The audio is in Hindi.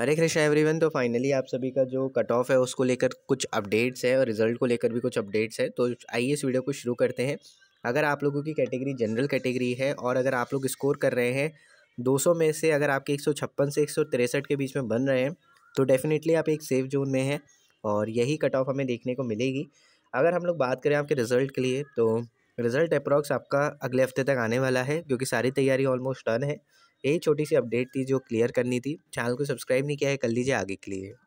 हरे कृष्ण एवरीवन तो फाइनली आप सभी का जो कट ऑफ है उसको लेकर कुछ अपडेट्स है और रिजल्ट को लेकर भी कुछ अपडेट्स है तो आइए इस वीडियो को शुरू करते हैं अगर आप लोगों की कैटेगरी जनरल कैटेगरी है और अगर आप लोग स्कोर कर रहे हैं 200 में से अगर आपके एक से एक के बीच में बन रहे हैं तो डेफिनेटली आप एक सेफ जोन में हैं और यही कट ऑफ हमें देखने को मिलेगी अगर हम लोग बात करें आपके रिज़ल्ट के लिए तो रिज़ल्ट अप्रॉक्स आपका अगले हफ्ते तक आने वाला है क्योंकि सारी तैयारी ऑलमोस्ट डन है यही छोटी सी अपडेट थी जो क्लियर करनी थी चैनल को सब्सक्राइब नहीं किया है कर लीजिए आगे के लिए